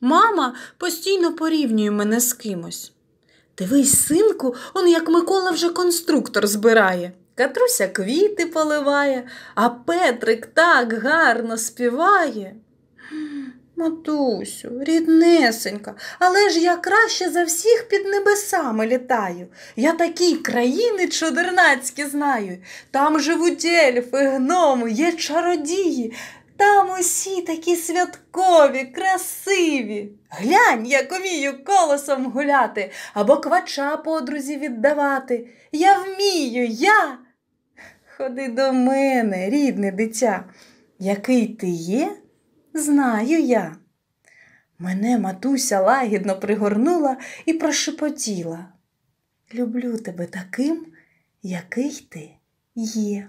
Мама постійно порівнює мене з кимось. Дивись, синку, он як Микола вже конструктор збирає. Катруся квіти поливає, а Петрик так гарно співає. Матусю, ріднесенька, але ж я краще за всіх під небесами літаю. Я такі країни чудернацькі знаю. Там живуть ельфи, гноми, є чародії, там усі такі святкові, красиві. Глянь, як умію колосом гуляти або квача подрузі віддавати. Я вмію, я. Ходи до мене, рідне дитя, який ти є, знаю я. Мене матуся лагідно пригорнула і прошепотіла. Люблю тебе таким, який ти є.